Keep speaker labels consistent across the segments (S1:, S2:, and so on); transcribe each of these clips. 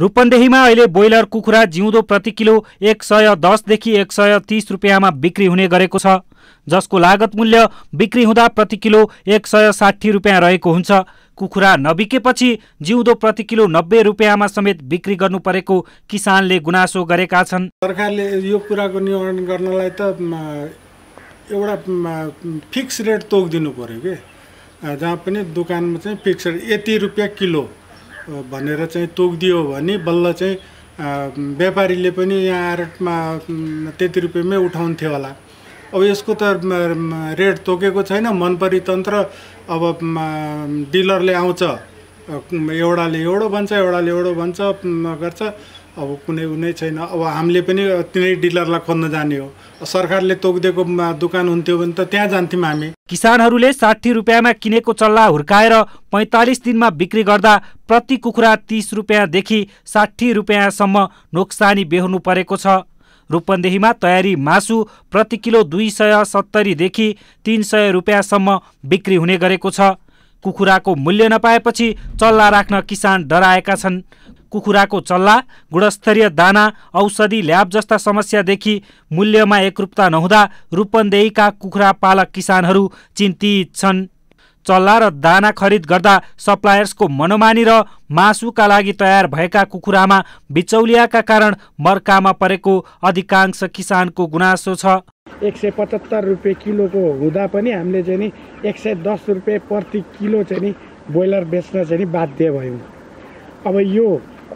S1: रूपन्देहीमा अहिले ब्रोइलर कुखुरा जिउँदो प्रति किलो एक सय दसदेखि एक सय तिस रुपियाँमा बिक्री हुने गरेको छ जसको लागत मूल्य बिक्री हुँदा प्रति किलो एक सय साठी रुपियाँ रहेको हुन्छ कुखुरा नबिकेपछि जिउँदो प्रति किलो नब्बे रुपियाँमा समेत बिक्री गर्नु परेको किसानले गुनासो गरेका छन्
S2: सरकारले यो कुराको निवारण गर्नलाई त एउटा फिक्स रेट तोकिदिनु पऱ्यो कि जहाँ पनि दोकानमा चाहिँ फिक्स रेट यति रुपियाँ किलो भनेर चाहिँ तोकिदियो भने बल्ल चाहिँ व्यापारीले पनि यहाँ आरटमा त्यति रुपियाँमै उठाउँथ्यो होला अब यसको त रेट तोकेको छैन मनपरी तन्त्र अब डिलरले आउँछ एउटाले एउटो भन्छ एउटाले एउटो भन्छ गर्छ अब कुनै नै छैन अब हामीले पनि तिनै डिलरलाई खोज्न जाने हो
S1: सरकारले तोकिदिएको दोकान हुन्थ्यो भने त त्यहाँ जान्थ्यौँ हामी किसानहरूले साठी रुपियाँमा किनेको चल्ला हुर्काएर पैँतालिस दिनमा बिक्री गर्दा प्रति कुखुरा तिस रुपियाँदेखि साठी रुपियाँसम्म नोक्सानी बेहोर्नु परेको छ रूपन्देहीमा तयारी मासु प्रति किलो दुई सय सत्तरीदेखि तिन सय रुपियाँसम्म बिक्री हुने गरेको छ कुखुराको मूल्य नपाएपछि चल्ला राख्न किसान डराएका छन् कुखुराको चल्ला गुणस्तरीय दाना औषधि ल्याब जस्ता समस्यादेखि मूल्यमा एकरूपता नहुँदा रूपन्देहीका कुखुरा पालक किसानहरू चिन्तित छन् चल्ला र दाना खरिद गर्दा सप्लायर्सको मनोमानी र मासुका लागि तयार भएका कुखुरामा बिचौलियाका कारण मर्कामा परेको अधिकांश किसानको गुनासो छ
S3: एक सय पचहत्तर रुपियाँ किलोको हुँदा पनि हामीले चाहिँ नि एक सय दस रुपियाँ प्रति किलो चाहिँ नि ब्रोइलर बेच्न चाहिँ नि बाध्य भयौँ अब यो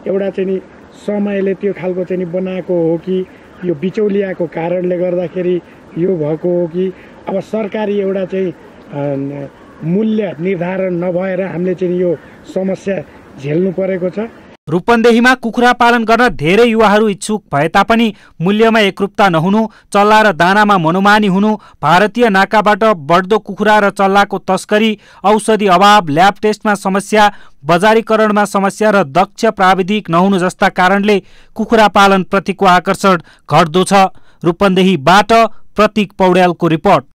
S3: एउटा चाहिँ नि समयले त्यो खालको चाहिँ नि बनाएको हो कि यो बिचौलियाको कारणले गर्दाखेरि यो भएको हो कि अब सरकारी एउटा चाहिँ मूल्य निर्धारण नभएर हामीले चाहिँ यो समस्या झेल्नु परेको छ
S1: रूपन्देहीमा कुखुरा पालन गर्न धेरै युवाहरू इच्छुक भए तापनि मूल्यमा एकरूपता नहुनु चल्ला र दानामा मनोमानी हुनु भारतीय नाकाबाट बढ्दो कुखुरा र चल्लाको तस्करी औषधि अभाव ल्याब टेस्टमा समस्या बजारीकरणमा समस्या र दक्ष प्राविधिक नहुनु जस्ता कारणले कुखुरा पालन प्रतिको आकर्षण घट्दो छ रूपन्देहीबाट प्रतीक पौड्यालको रिपोर्ट